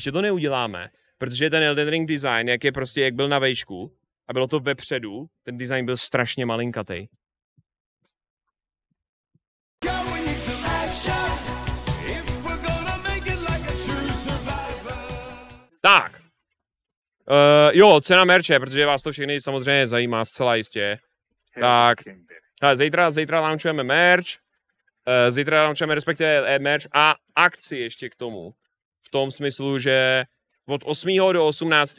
příště to neuděláme, protože ten Elden Ring design, jak je prostě, jak byl na vejšku a bylo to vepředu, ten design byl strašně malinkatý. Tak. Uh, jo, cena merče, protože vás to všechny samozřejmě zajímá zcela jistě. Tak. Hele, zítra, zítra launchujeme merch. Eh, uh, zítra launchujeme respektive eh, merch a akci ještě k tomu v tom smyslu, že od 8. do 18.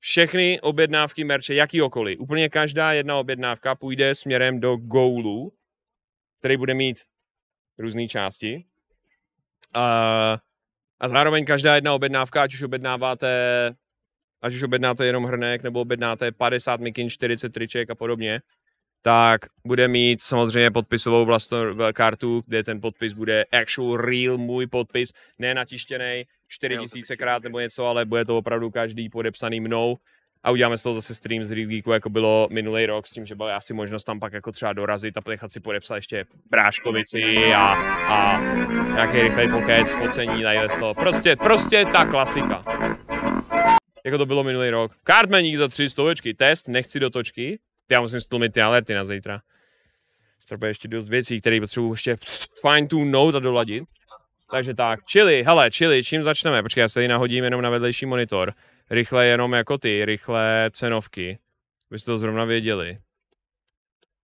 všechny objednávky merče, jakýkoliv, úplně každá jedna objednávka půjde směrem do goulu, který bude mít různé části. A, a zároveň každá jedna objednávka, ať už objednáváte ať už objednáte jenom hrnek, nebo objednáte 50 mikin, 40 triček a podobně, tak bude mít samozřejmě podpisovou vlastnou kartu, kde ten podpis bude actual real můj podpis, ne natištěný 4000 krát nebo něco, ale bude to opravdu každý podepsaný mnou a uděláme z toho zase stream z Rigiku, jako bylo minulý rok, s tím, že byla asi možnost tam pak jako třeba dorazit a nechat si podepsat ještě Bráškovici a, a nějaký rychlej pokec, focení, najde z toho. Prostě, prostě ta klasika. Jako to bylo minulý rok. Kartmeník za tři stovečky, test, nechci do točky já musím stlumit ty alerty na zítra. Třeba ještě dost věcí, které potřebuji ještě fine tune note a doladit. Takže tak, čili, hele, čili, čím začneme? Počkej, já se tady nahodím jenom na vedlejší monitor. Rychle jenom jako ty, rychle cenovky. Byste to zrovna věděli.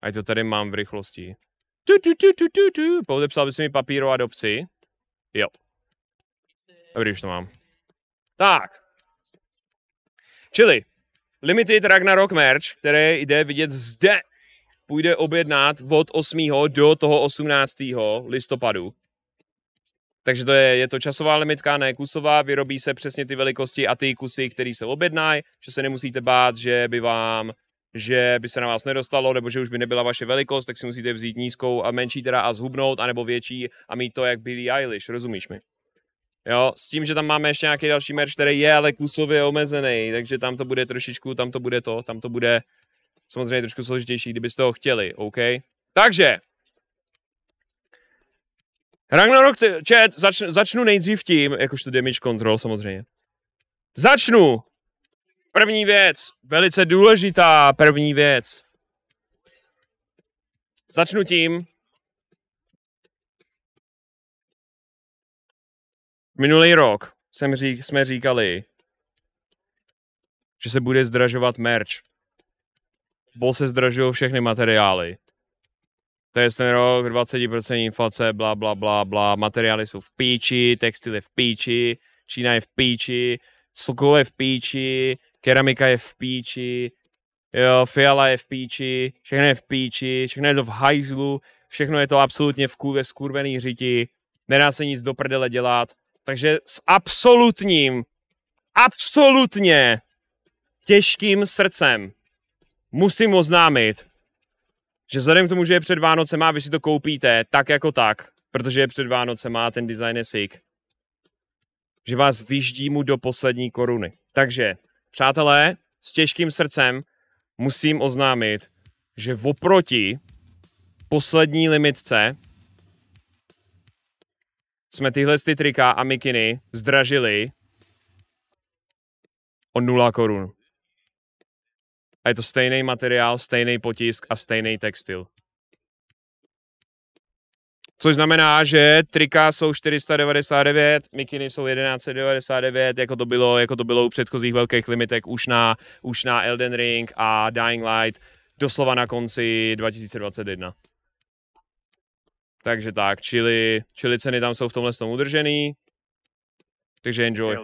Ať to tady mám v rychlosti. Tu, tu, tu, tu, tu, tu. Podepsal bys mi papíro a dopci? Jo. Dobrý, už to mám. Tak. Čili, Limited Ragnarok merch, který jde vidět zde, půjde objednat od 8. do toho 18. listopadu. Takže to je, je to časová limitka, ne kusová, vyrobí se přesně ty velikosti a ty kusy, které se objednají, že se nemusíte bát, že by vám že by se na vás nedostalo, nebo že už by nebyla vaše velikost, tak si musíte vzít nízkou a menší teda a zhubnout, anebo větší a mít to jak Billie Eilish, rozumíš mi? Jo, s tím, že tam máme ještě nějaký další merch, který je ale kusově omezený, takže tam to bude trošičku, tam to bude to, tam to bude samozřejmě trošku složitější, kdybyste ho chtěli, OK? Takže, Ragnarok, chat, začnu, začnu nejdřív tím, to damage control samozřejmě. Začnu! První věc, velice důležitá první věc. Začnu tím, Minulý rok jsem řík, jsme říkali, že se bude zdražovat merch. Bol se zdražují všechny materiály. To je ten rok, 20% inflace, bla, bla, bla, bla. Materiály jsou v píči, textil je v píči, Čína je v píči, Sokol je v píči, keramika je v píči, jo, Fiala je v píči, všechno je v píči, všechno je to v hajzlu, všechno je to absolutně v kůve skurvený řiti, nedá se nic do prdele dělat, takže s absolutním, absolutně těžkým srdcem musím oznámit, že vzhledem k tomu, že je před Vánocema vy si to koupíte tak jako tak, protože je před Vánocema a ten design je sick, že vás vyždí mu do poslední koruny. Takže, přátelé, s těžkým srdcem musím oznámit, že oproti poslední limitce jsme tyhle ty trika a mikiny zdražili o 0 korun. A je to stejný materiál, stejný potisk a stejný textil. Což znamená, že trika jsou 499, mikiny jsou 1199, jako to bylo, jako to bylo u předchozích velkých limitek už na, už na Elden Ring a Dying Light, doslova na konci 2021. Takže tak, čili, čili ceny tam jsou v tomhle tom udržený. Takže enjoy.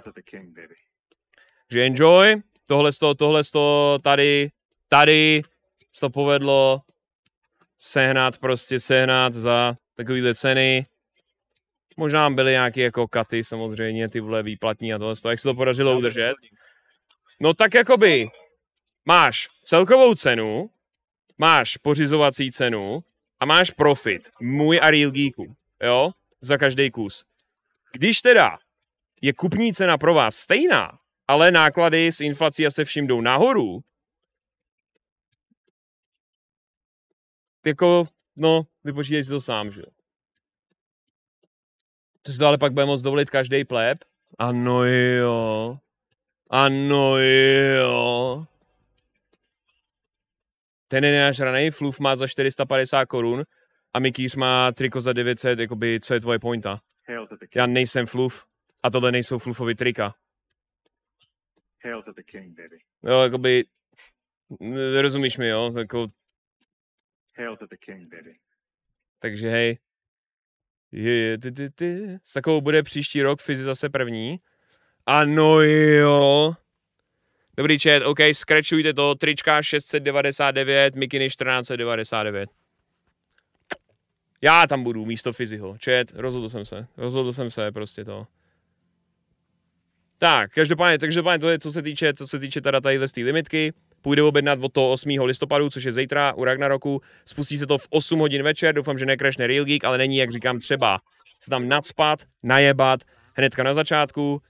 Takže enjoy. Tohle to, tohle to tady, tady se to povedlo sehnat, prostě sehnat za takovýhle ceny. Možná byly nějaké jako katy samozřejmě, ty vole výplatní a tohle, jak se to podařilo udržet. No tak jakoby máš celkovou cenu, máš pořizovací cenu, a máš profit, můj a Real Geeku, jo, za každý kus. Když teda je kupní cena pro vás stejná, ale náklady s inflací a se vším jdou nahoru, jako, no, vypočítej si to sám, že jo. To si to ale pak bude moc dovolit každý pleb. Ano jo. Ano jo ten je nenažraný, Fluff má za 450 korun a Mikýř má triko za 900, jakoby, co je tvoje pointa? Já nejsem Fluff a tohle nejsou Fluffovi trika. Hail to the king, baby. Jo, jakoby, rozumíš mi, jo? Jako... Hail to the king, baby. Takže hej. Je, je, ty, ty, ty. S takovou bude příští rok Fizi zase první. Ano jo. Dobrý chat, OK, skračujte to, trička 699, mikiny 1499. Já tam budu místo fyziho. Čet, rozhodl jsem se, rozhodl jsem se prostě to. Tak, každopádně, každopádně to je, co se týče, co se týče teda tady z té limitky. Půjde objednat od toho 8. listopadu, což je zítra u Ragnaroku. Spustí se to v 8 hodin večer, doufám, že nekrešne Real Geek, ale není, jak říkám, třeba se tam nadspat, najebat hnedka na začátku.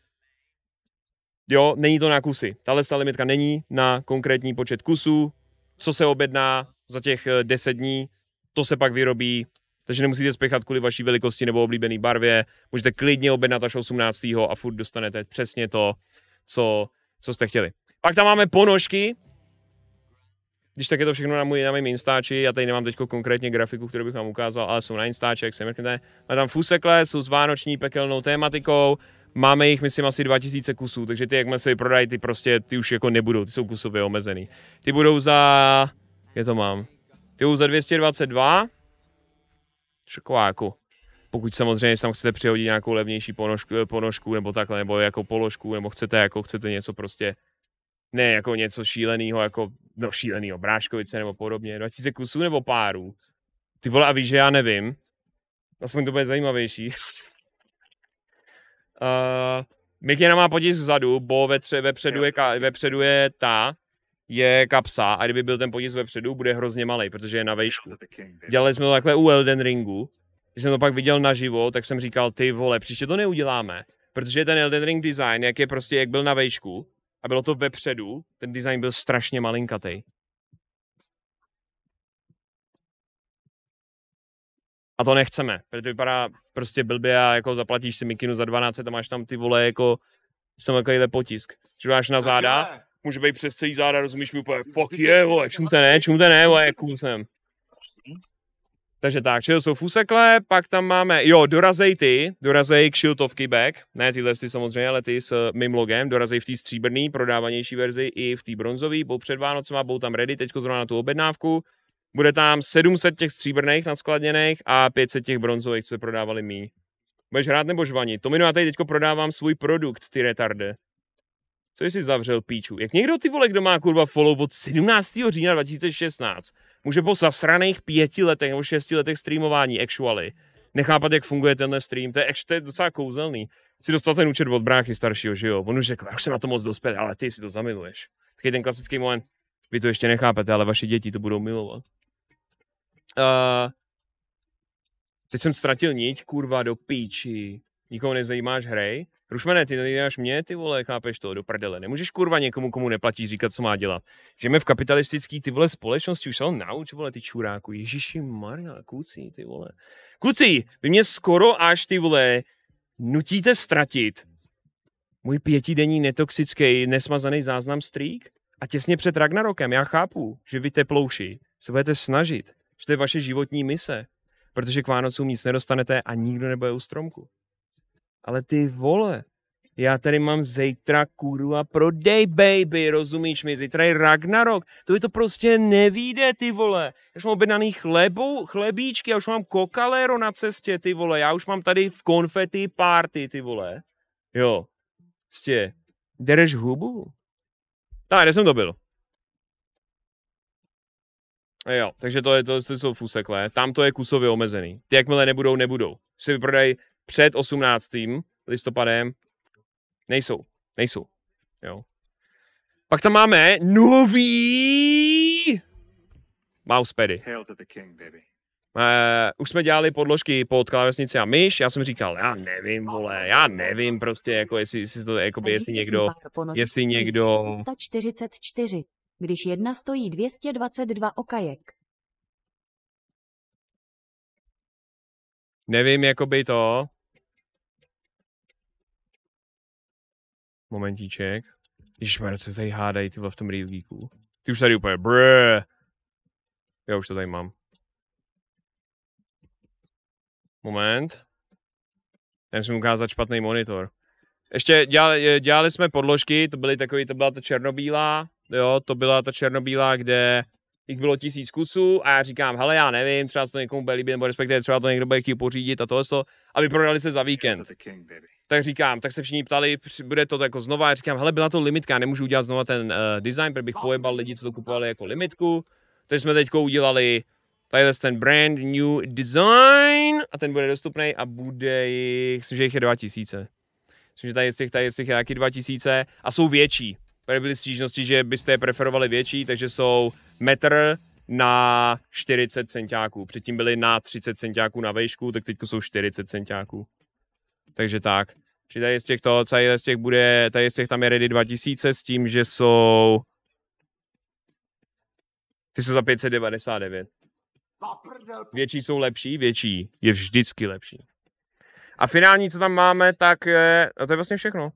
Jo, není to na kusy. Tahle limitka není na konkrétní počet kusů. Co se objedná za těch 10 eh, dní, to se pak vyrobí. Takže nemusíte spěchat kvůli vaší velikosti nebo oblíbené barvě. Můžete klidně objednat až 18. a furt dostanete přesně to, co, co jste chtěli. Pak tam máme ponožky. Když tak je to všechno na, můj, na mém Instači, já tady nemám teď konkrétně grafiku, kterou bych vám ukázal, ale jsou na Instači, jak se mrknete. Máme tam fusekle, jsou s vánoční pekelnou tématikou, Máme jich, myslím, asi 2000 kusů, takže ty, jak se vyprodají, ty prostě, ty už jako nebudou, ty jsou kusově omezený. Ty budou za, je to mám, ty budou za 222, šoková jako pokud samozřejmě tam chcete přihodit nějakou levnější ponožku, ponožku nebo takhle, nebo jako položku, nebo chcete jako chcete něco prostě, ne jako něco šíleného, jako no šíleného, bráškovice nebo podobně, 2000 kusů nebo párů. Ty vole, a víš, že já nevím, aspoň to bude zajímavější. Uh, eh, Mikina má potisk vzadu, bo ve tře, vepředu, je, vepředu je ta, je kapsa a kdyby byl ten potisk vepředu, bude hrozně malý, protože je na vejšku. Dělali jsme to takhle u Elden Ringu, když jsem to pak viděl naživo, tak jsem říkal, ty vole, příště to neuděláme, protože ten Elden Ring design, jak je prostě, jak byl na vejšku a bylo to vepředu, ten design byl strašně malinkatý. A to nechceme, protože vypadá prostě blbě a jako zaplatíš si mikinu za 12 a máš tam ty vole jako jsem takovýhle potisk. Že máš na záda, může být přes celý záda, rozumíš mi úplně, fuck je, yeah, vole, čumte ne, čumte ne, vole, cool jsem. Takže tak, čili jsou fusekle, pak tam máme, jo, dorazej ty, dorazej k šiltovky back, ne tyhle si samozřejmě, ale ty s eh, mým logem, dorazej v té stříbrný, prodávanější verzi i v té bronzový, byl před Vánocema, byl tam ready, teďko zrovna na tu objednávku, bude tam 700 těch stříbrných naskladněných a 500 těch bronzových, co se prodávali míň. Budeš hrát nebo žvaní? To já tady teďko prodávám svůj produkt, ty retarde. Co jsi zavřel, píču? Jak někdo ty vole, kdo má kurva follow od 17. října 2016, může po zasraných pěti letech nebo šesti letech streamování actually nechápat, jak funguje tenhle stream. To je, to je docela kouzelný. Si dostal ten účet od bráchy staršího, že jo? On už řekl, já už jsem na to moc dospěl, ale ty si to zamiluješ. Taky ten klasický moment, vy to ještě nechápete, ale vaše děti to budou milovat. Uh, teď jsem ztratil niť, kurva, do píči. Nikoho nezajímáš, hry. Rušmané, ty nezajímáš mě, ty vole, chápeš to, do prdele. Nemůžeš kurva někomu, komu neplatíš, říkat, co má dělat. Žijeme v kapitalistický ty vole společnosti, už se ho nauč, vole, ty čuráku. Ježiši Maria, kluci, ty vole. Kluci, vy mě skoro až ty vole nutíte ztratit můj pětidenní netoxický nesmazaný záznam strýk a těsně před Ragnarokem. Já chápu, že vy teplouši se budete snažit, že to je vaše životní mise, protože k Vánocům nic nedostanete a nikdo nebude u stromku. Ale ty vole, já tady mám zítra a prodej, baby, rozumíš mi? Zítra je Ragnarok, to by to prostě nevíde, ty vole. Já už mám objednaný chlebu, chlebíčky, já už mám kokalero na cestě, ty vole. Já už mám tady v konfety party, ty vole. Jo, prostě, dereš hubu? Tak, kde jsem to byl? Jo, takže to, je, to, to jsou fusekle. Tam to je kusově omezený. Ty jakmile nebudou, nebudou. Si vyprodají před 18. listopadem. Nejsou. Nejsou. Jo. Pak tam máme nový mousepady. Hail to the king, baby. Uh, už jsme dělali podložky pod klávesnici a myš, já jsem říkal, já nevím, vole, já nevím prostě, jako jestli, jestli to, jakoby, jestli někdo, jestli někdo když jedna stojí 222 okajek. Nevím, jakoby to. Momentíček. Když co se tady hádají ty v tom rýlíku. Ty už tady úplně brrr. Já už to tady mám. Moment. Já musím ukázat špatný monitor. Ještě dělali, dělali jsme podložky, to byly takový, to byla ta černobílá, jo, to byla ta černobílá, kde jich bylo tisíc kusů a já říkám, hele, já nevím, třeba to někomu bude líbit, nebo respektive třeba to někdo bude chtít pořídit a tohle to, a vyprodali se za víkend. Tak říkám, tak se všichni ptali, bude to jako znova, já říkám, hele, byla to limitka, nemůžu udělat znova ten uh, design, protože bych pojebal lidi, co to kupovali jako limitku, takže jsme teďko udělali tady ten brand new design a ten bude dostupný a bude jich, myslím, že jich je 2000. Myslím, že tady těch, tady těch nějaký 2000 a jsou větší. Tady byly stížnosti, že byste je preferovali větší, takže jsou metr na 40 centiáků. Předtím byly na 30 centiáků na vejšku, tak teď jsou 40 centiáků. Takže tak. Či tady z těch toho, tady z těch bude, tady z těch tam je Ready 2000 s tím, že jsou ty jsou za 599. Větší jsou lepší, větší je vždycky lepší. A finální, co tam máme, tak je, a to je vlastně všechno.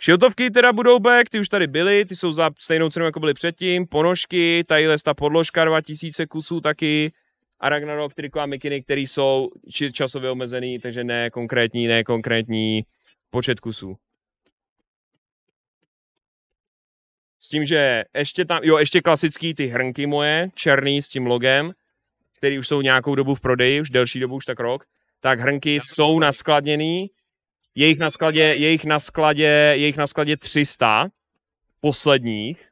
Šiltovky teda budou back, ty už tady byly, ty jsou za stejnou cenu, jako byly předtím, ponožky, tadyhle ta podložka 2000 kusů taky, a Ragnarok, triko a mikiny, které jsou časově omezený, takže ne konkrétní, ne konkrétní počet kusů. S tím, že ještě tam, jo, ještě klasický ty hrnky moje, černý s tím logem, který už jsou nějakou dobu v prodeji, už delší dobu, už tak rok tak hrnky jsou naskladněný, je jich na skladě, je jich na skladě, je jich na skladě 300 posledních,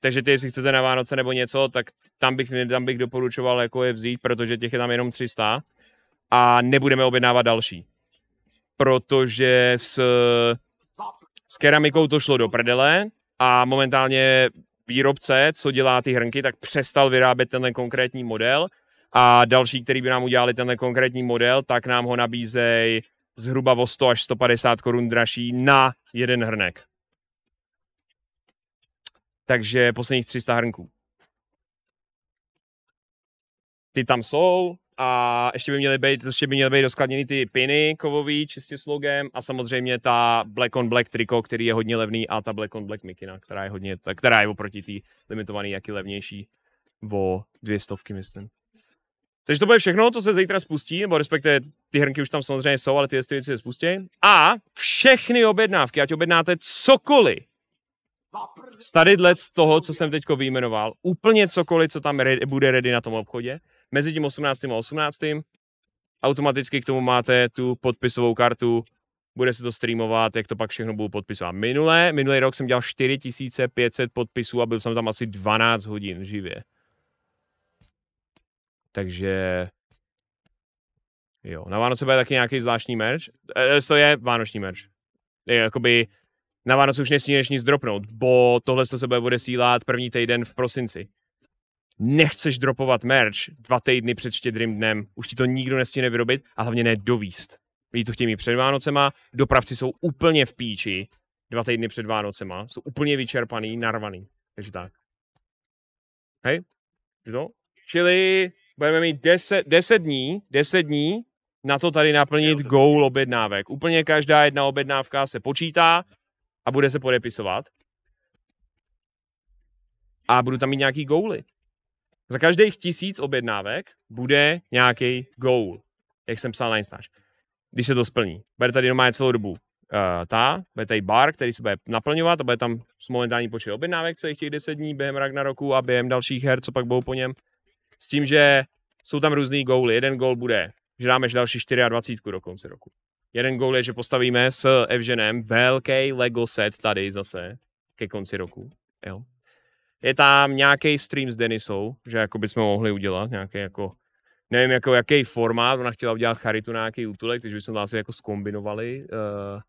takže ty, jestli chcete na Vánoce nebo něco, tak tam bych, tam bych doporučoval jako je vzít, protože těch je tam jenom 300 a nebudeme objednávat další. Protože s, s keramikou to šlo do prdele a momentálně výrobce, co dělá ty hrnky, tak přestal vyrábět tenhle konkrétní model a další, který by nám udělali tenhle konkrétní model, tak nám ho nabízejí zhruba o 100 až 150 korun dražší na jeden hrnek. Takže posledních 300 hrnků. Ty tam jsou a ještě by měly být, ještě by měly být doskladněny ty piny kovový, čistě s logem a samozřejmě ta black on black triko, který je hodně levný a ta black on black mikina, která je hodně, která je oproti té limitované, jaký levnější o dvě stovky, myslím. Takže to bude všechno, to se zítra spustí, nebo respektive ty hrnky už tam samozřejmě jsou, ale ty věci se spustí. A všechny objednávky, ať objednáte cokoliv, z tady z toho, co jsem teď vyjmenoval, úplně cokoliv, co tam re- bude ready na tom obchodě, mezi tím 18. a 18. automaticky k tomu máte tu podpisovou kartu, bude se to streamovat, jak to pak všechno budu podpisovat. Minulé, minulý rok jsem dělal 4500 podpisů a byl jsem tam asi 12 hodin živě. Takže jo, na Vánoce bude taky nějaký zvláštní merch. E, to je vánoční merch. Je, jakoby na Vánoce už nesmíš nic dropnout, bo tohle se bude sílat první týden v prosinci. Nechceš dropovat merch dva týdny před štědrým dnem, už ti to nikdo nestíne vyrobit a hlavně ne dovíst. Lidi to chtějí mít před Vánocema, dopravci jsou úplně v píči dva týdny před Vánocema, jsou úplně vyčerpaný, narvaný. Takže tak. Hej? To? Čili budeme mít 10, deset dní, deset dní na to tady naplnit goal objednávek. Úplně každá jedna objednávka se počítá a bude se podepisovat. A budu tam mít nějaký goaly. Za každých tisíc objednávek bude nějaký goal, jak jsem psal na Instač. Když se to splní. Bude tady doma celou dobu uh, ta, bude tady bar, který se bude naplňovat a bude tam momentální počet objednávek celých těch 10 dní během Ragnaroku a během dalších her, co pak budou po něm. S tím, že jsou tam různý góly. Jeden gól bude, že dáme další 24 do konce roku. Jeden gól je, že postavíme s Evženem velký Lego set tady zase ke konci roku. Jo. Je tam nějaký stream s Denisou, že jako bychom mohli udělat nějaký jako nevím, jako jaký formát, ona chtěla udělat charitu na nějaký útulek, takže bychom to asi jako skombinovali uh,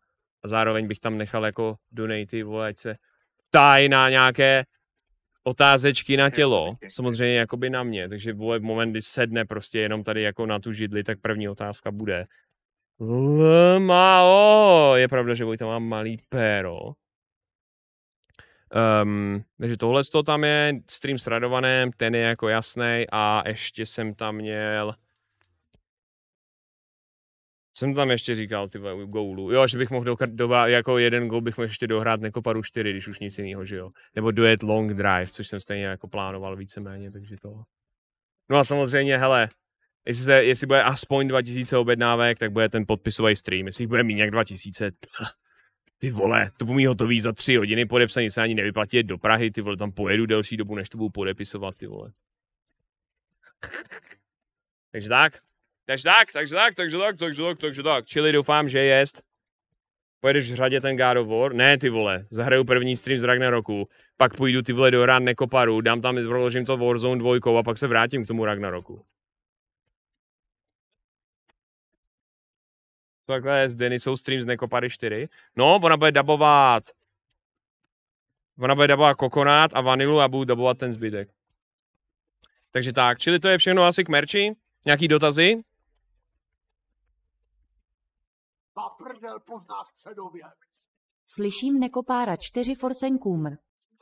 a zároveň bych tam nechal jako donaty, vole, ať se tajná nějaké otázečky na tělo, samozřejmě jakoby na mě, takže bude moment, kdy sedne prostě jenom tady jako na tu židli, tak první otázka bude. Lmao! Je pravda, že Vojta má malý péro. Um, takže tohle to tam je, stream s Radovanem, ten je jako jasný a ještě jsem tam měl jsem tam ještě říkal, ty gólu. Jo, že bych mohl do, doba, jako jeden gól bych mohl ještě dohrát nekoparu 4, když už nic jiného, že jo. Nebo dojet long drive, což jsem stejně jako plánoval víceméně, takže to. No a samozřejmě, hele, jestli, se, jestli bude aspoň 2000 objednávek, tak bude ten podpisový stream. Jestli bude mít nějak 2000, ty vole, to bude mít hotový za tři hodiny, podepsaný se ani nevyplatí do Prahy, ty vole, tam pojedu delší dobu, než to budu podepisovat, ty vole. takže tak, takže tak, takže tak, takže tak, takže tak, takže tak. Čili doufám, že jest. Pojedeš v řadě ten God of War? Ne, ty vole, zahraju první stream z Ragnaroku, pak půjdu ty vole do rán nekoparu, dám tam, proložím to Warzone dvojkou a pak se vrátím k tomu Ragnaroku. Takhle je s Denisou stream z Nekopary 4. No, ona bude dabovat. Ona bude dabovat kokonát a vanilu a budu dabovat ten zbytek. Takže tak, čili to je všechno asi k merči. Nějaký dotazy? A prdel pozná středověk. Slyším nekopára čtyři forsenkům.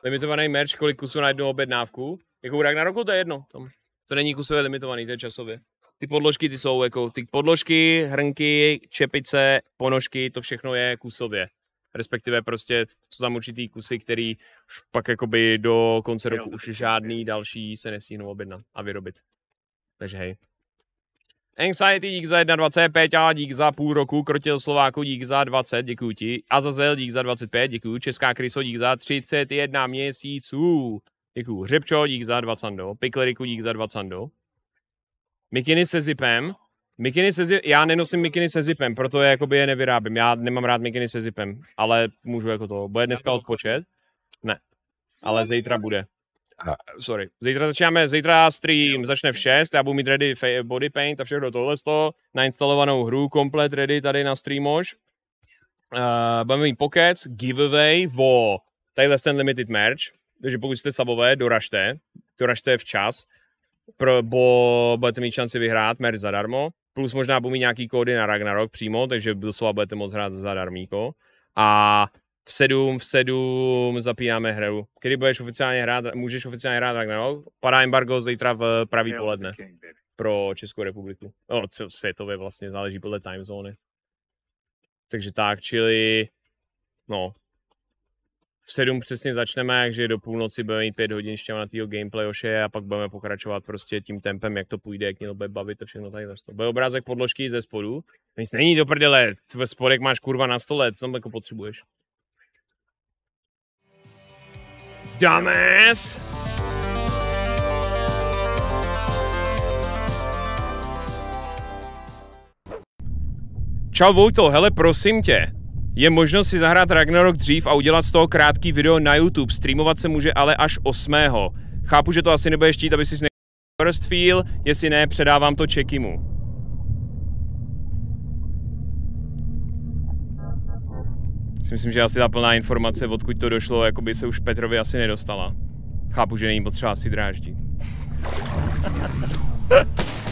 Limitovaný merch, kolik kusů na jednu objednávku? Jako na roku, to je jedno. Tom. To není kusové limitovaný, to je časově. Ty podložky, ty jsou jako, ty podložky, hrnky, čepice, ponožky, to všechno je kusově. Respektive prostě jsou tam určitý kusy, který pak jakoby do konce roku už žádný další se nesíhnou objednat a vyrobit. Takže hej. Anxiety, dík za 21, Péťa, dík za půl roku, Krotil Slováku, dík za 20, děkuji ti. Azazel, dík za 25, děkuji. Česká Kryso, dík za 31 měsíců. Děkuji. Řepčo, dík za 20, Pikleriku, dík za 20, do. Mikiny se zipem. Mikiny se zipem. Já nenosím mikiny se zipem, proto je, jakoby je nevyrábím. Já nemám rád mikiny se zipem, ale můžu jako to. Bude dneska odpočet? Ne. Ale zítra bude. A, sorry. Zítra začínáme, zítra stream začne v 6, já budu mít ready body paint a všechno tohle na instalovanou hru, komplet ready tady na streamož. Uh, budeme mít pokec, giveaway o tadyhle ten limited merch, takže pokud jste sabové, doražte, doražte včas, pro, bo budete mít šanci vyhrát merch zadarmo, plus možná budu mít nějaký kódy na Ragnarok přímo, takže doslova budete moc hrát zadarmíko. A v 7, v 7 zapínáme hru. Kdy budeš oficiálně hrát, můžeš oficiálně hrát Ragnarok? No? Padá embargo zítra v pravý poledne pro Českou republiku. No, světově vlastně, záleží podle time zóny. Takže tak, čili no, v 7 přesně začneme, takže do půlnoci budeme mít 5 hodin týho gameplay oše a pak budeme pokračovat prostě tím tempem, jak to půjde, jak mělo bude bavit a všechno tady to. Bude obrázek podložky ze spodu. Nic není do prdele, ve spodek máš kurva na stole. co tam jako potřebuješ. dumbass. Čau Vojto, hele prosím tě. Je možno si zahrát Ragnarok dřív a udělat z toho krátký video na YouTube. Streamovat se může ale až 8. Chápu, že to asi nebude štít, aby si ne... First feel, jestli ne, předávám to Čekimu. si myslím, že asi ta plná informace, odkud to došlo, jako by se už Petrovi asi nedostala. Chápu, že není potřeba si dráždit.